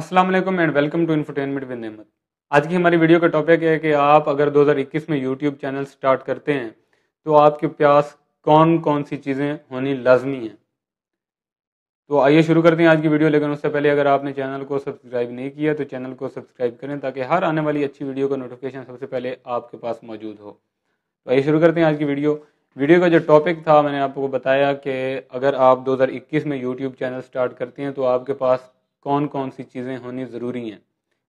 अस्सलाम वालेकुम and welcome to infotainment with Nemat आज की हमारी वीडियो का टॉपिक है कि आप अगर 2021 में यूट्यूब चैनल स्टार्ट करते हैं तो आपके प्यास कौन कौन सी चीज़ें होनी लाजमी हैं तो आइए शुरू करते हैं आज की वीडियो लेकिन उससे पहले अगर आपने चैनल को सब्सक्राइब नहीं किया तो चैनल को सब्सक्राइब करें ताकि हर आने वाली अच्छी वीडियो का नोटिफिकेशन सबसे पहले आपके पास मौजूद हो तो आइए शुरू करते हैं आज की वीडियो वीडियो का जो टॉपिक था मैंने आपको बताया कि अगर आप 2021 में यूट्यूब चैनल स्टार्ट करते हैं तो आपके पास कौन कौन सी चीज़ें होनी ज़रूरी हैं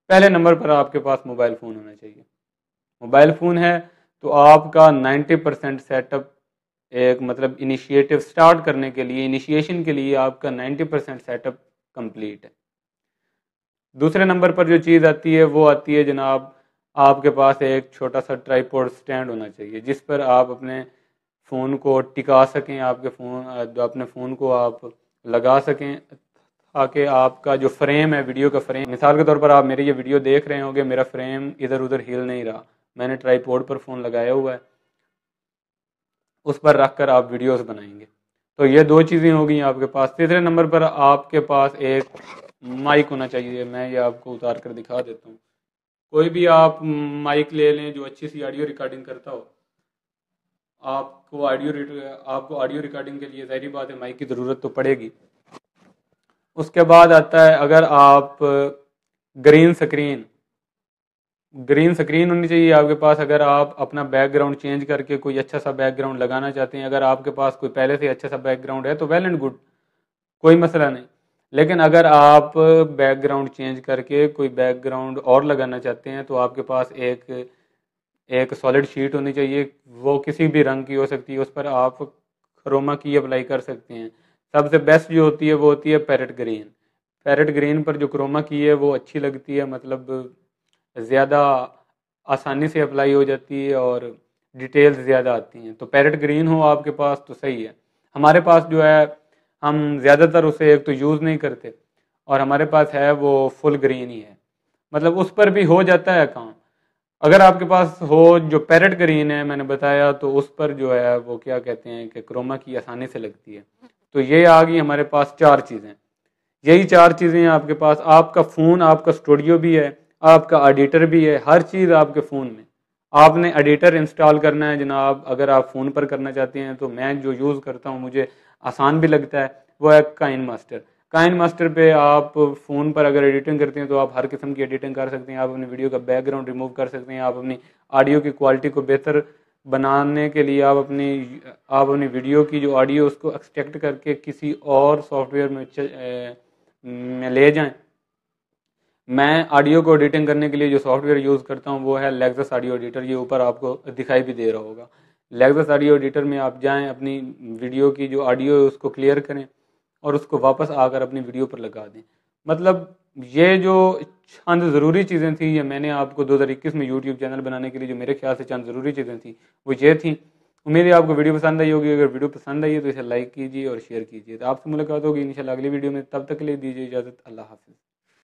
पहले नंबर पर आपके पास मोबाइल फ़ोन होना चाहिए मोबाइल फ़ोन है तो आपका 90 परसेंट सेटअप एक मतलब इनिशिएटिव स्टार्ट करने के लिए इनिशिएशन के लिए आपका 90 परसेंट सेटअप कंप्लीट है दूसरे नंबर पर जो चीज़ आती है वो आती है जनाब आपके पास एक छोटा सा ट्राईपोर्ड स्टैंड होना चाहिए जिस पर आप अपने फ़ोन को टिका सकें आपके फ़ोन अपने फ़ोन को आप लगा सकें आके आपका जो फ्रेम है वीडियो का फ्रेम मिसाल के तौर पर आप मेरी ये वीडियो देख रहे होंगे मेरा फ्रेम इधर उधर हिल नहीं रहा मैंने ट्राईपोर्ड पर फ़ोन लगाया हुआ है उस पर रख कर आप वीडियोस बनाएंगे तो ये दो चीज़ें होगी आपके पास तीसरे नंबर पर आपके पास एक माइक होना चाहिए मैं ये आपको उतार कर दिखा देता हूँ कोई भी आप माइक ले लें जो अच्छी सी ऑडियो रिकॉर्डिंग करता हो आपको ऑडियो आपको ऑडियो रिकॉर्डिंग के लिए जहरी बात है माइक की ज़रूरत तो पड़ेगी उसके बाद आता है अगर आप ग्रीन स्क्रीन ग्रीन स्क्रीन होनी चाहिए आपके पास अगर आप अपना बैकग्राउंड चेंज करके कोई अच्छा सा बैकग्राउंड लगाना चाहते हैं अगर आपके पास कोई पहले से अच्छा सा बैकग्राउंड है तो वेल एंड गुड कोई मसला नहीं लेकिन अगर आप बैकग्राउंड चेंज करके कोई बैकग्राउंड और लगाना चाहते हैं तो आपके पास एक एक सॉलिड शीट होनी चाहिए वो किसी भी रंग की हो सकती है उस पर आप क्रोमा की अप्लाई कर सकते हैं सबसे बेस्ट जो होती है वो होती है पैरेट ग्रीन पैरेट ग्रीन पर जो क्रोमा की है वो अच्छी लगती है मतलब ज़्यादा आसानी से अप्लाई हो जाती है और डिटेल्स ज़्यादा आती हैं तो पैरेट ग्रीन हो आपके पास तो सही है हमारे पास जो है हम ज़्यादातर उसे एक तो यूज़ नहीं करते और हमारे पास है वो फुल ग्रीन ही है मतलब उस पर भी हो जाता है काम अगर आपके पास हो जो पैरेट ग्रीन है मैंने बताया तो उस पर जो है वो क्या कहते हैं कि क्रोमा की आसानी से लगती है तो ये आ गई हमारे पास चार चीज़ें यही चार चीज़ें आपके पास आपका फ़ोन आपका स्टूडियो भी है आपका एडिटर भी है हर चीज़ आपके फ़ोन में आपने एडिटर इंस्टॉल करना है जनाब अगर आप फ़ोन पर करना चाहते हैं तो मैं जो यूज़ करता हूँ मुझे आसान भी लगता है वो है काइन मास्टर काइन मास्टर पर आप फ़ोन पर अगर एडिटिंग करते हैं तो आप हर किस्म की एडिटिंग कर सकते हैं आप अपनी वीडियो का बैकग्राउंड रिमूव कर सकते हैं आप अपनी ऑडियो की क्वालिटी को बेहतर बनाने के लिए आप अपनी आप अपनी वीडियो की जो ऑडियो उसको एक्सट्रैक्ट करके किसी और सॉफ्टवेयर में ए, में ले जाएं मैं ऑडियो को एडिटिंग करने के लिए जो सॉफ्टवेयर यूज़ करता हूँ वो है लेग्जस ऑडियो एडिटर ये ऊपर आपको दिखाई भी दे रहा होगा लेग्जस ऑडियो एडिटर में आप जाएं अपनी वीडियो की जो ऑडियो है उसको क्लियर करें और उसको वापस आकर अपनी वीडियो पर लगा दें मतलब ये जो चंद ज़रूरी चीज़ें थी या मैंने आपको 2021 में यूट्यूब चैनल बनाने के लिए जो मेरे ख्याल से चंद ज़रूरी चीज़ें थी वो ये थी उम्मीद है आपको वीडियो पसंद आई होगी अगर वीडियो पसंद आई है तो इसे लाइक कीजिए और शेयर कीजिए तो आपसे मुलाकात होगी इंशाल्लाह अगली वीडियो में तब तक के लिए दीजिए इजाज़त अल्लाह हाफिज़